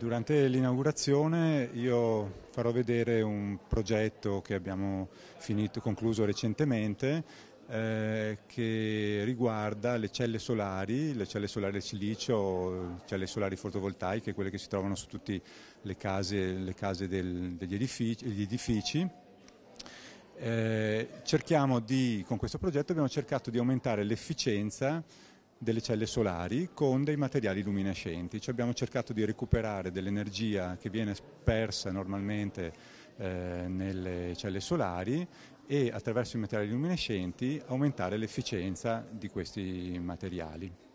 Durante l'inaugurazione io farò vedere un progetto che abbiamo finito, concluso recentemente eh, che riguarda le celle solari, le celle solari a silicio, le celle solari fotovoltaiche, quelle che si trovano su tutte le case, le case del, degli edifici. Gli edifici. Eh, cerchiamo di, con questo progetto abbiamo cercato di aumentare l'efficienza delle celle solari con dei materiali luminescenti, cioè abbiamo cercato di recuperare dell'energia che viene persa normalmente eh, nelle celle solari e attraverso i materiali luminescenti aumentare l'efficienza di questi materiali.